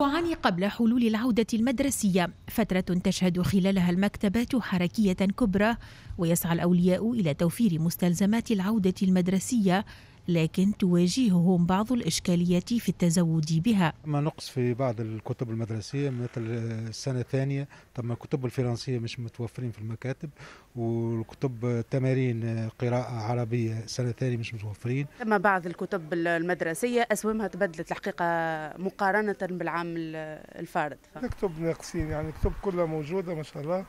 تعاني قبل حلول العودة المدرسية فترة تشهد خلالها المكتبات حركية كبرى ويسعى الأولياء إلى توفير مستلزمات العودة المدرسية لكن تواجههم بعض الإشكاليات في التزود بها ما نقص في بعض الكتب المدرسية مثل السنة الثانية طبعا الكتب الفرنسية مش متوفرين في المكاتب والكتب تمارين قراءة عربية سنة ثانية مش متوفرين أما بعض الكتب المدرسية أسهمها تبدلت الحقيقة مقارنة بالعام الفارط كتب ناقصين يعني كتب كلها موجودة ما شاء الله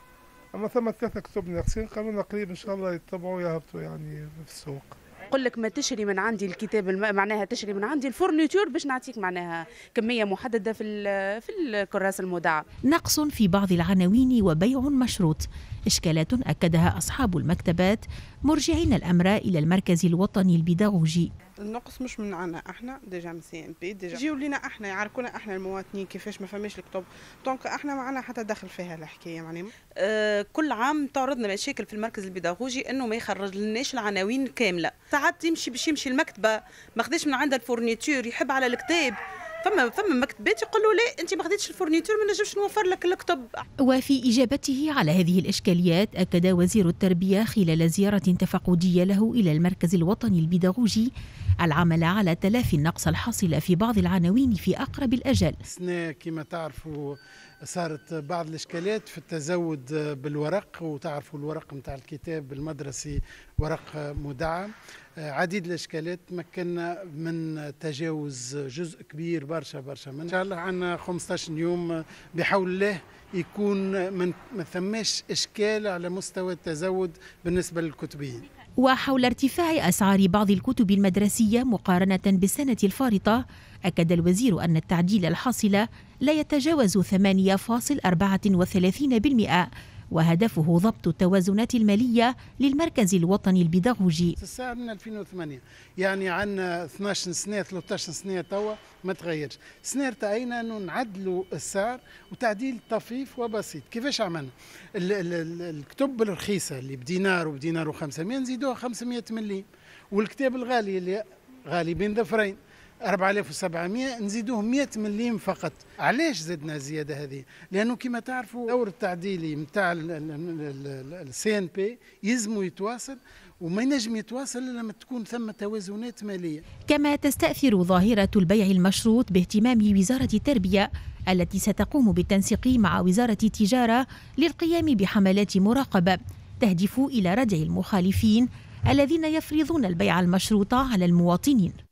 أما ثم ثلاثة كتب ناقصين قالوا قريب إن شاء الله يتبعوا يهبطوا يعني في السوق يقول لك ما تشري من عندي الكتاب معناها تشري من عندي الفورنيتور باش نعطيك معناها كميه محدده في في الكراس المودعه نقص في بعض العناوين وبيع مشروط إشكالات أكدها أصحاب المكتبات مرجعين الأمر إلى المركز الوطني البيداغوجي النقص مش من عنا احنا ديجا من سي ام بي ديجا جيو لينا احنا يعاركونا احنا المواطنين كيفاش ما فماش الكتب دونك احنا ما عندنا حتى دخل فيها الحكايه معناها آه كل عام تعرضنا مشاكل في المركز البيداغوجي انه ما يخرج لناش العناوين كامله ساعات يمشي باش يمشي المكتبه ما خداش من عندها الفورنيتور يحب على الكتاب فما فما مكتبات يقولوا لا انت ما خديتش الفورنيتور ما نجمش نوفر لك الكتب وفي اجابته على هذه الاشكاليات اكد وزير التربيه خلال زياره تفقديه له الى المركز الوطني البيداغوجي العمل على تلافي النقص الحاصل في بعض العناوين في اقرب الاجل. السنه كما تعرفوا صارت بعض الاشكالات في التزود بالورق وتعرفوا الورق نتاع الكتاب المدرسي ورق مدعم عديد الاشكالات تمكنا من تجاوز جزء كبير برشا برشا من ان شاء الله عندنا 15 يوم بحول الله يكون من ما ثماش اشكال على مستوى التزود بالنسبه للكتبيين وحول ارتفاع اسعار بعض الكتب المدرسيه مقارنه بالسنه الفارطه اكد الوزير ان التعديل الحاصل لا يتجاوز 8.34% وهدفه ضبط التوازنات المالية للمركز الوطني البيداغوجي الساعة من 2008 يعني عندنا 12 سنة 13 سنة توا ما تغيرش سنة رتعينا أنه نعدلوا السعر وتعديل طفيف وبسيط كيفاش عملنا الكتب الرخيصة اللي بدينار وبدينار و500 نزيدوها 500 مليم والكتاب الغالي اللي غالي بين ظفرين 4700 نزيدوه 100 مليم فقط علاش زدنا الزياده هذه لانه كما تعرفوا الدور التعديلي نتاع السي ان بي يلزموا يتواصل وما ينجم يتواصل الا لما تكون ثم توازنات ماليه كما تستاثر ظاهره البيع المشروط باهتمام وزاره التربيه التي ستقوم بالتنسيق مع وزاره التجاره للقيام بحملات مراقبه تهدف الى ردع المخالفين الذين يفرضون البيع المشروط على المواطنين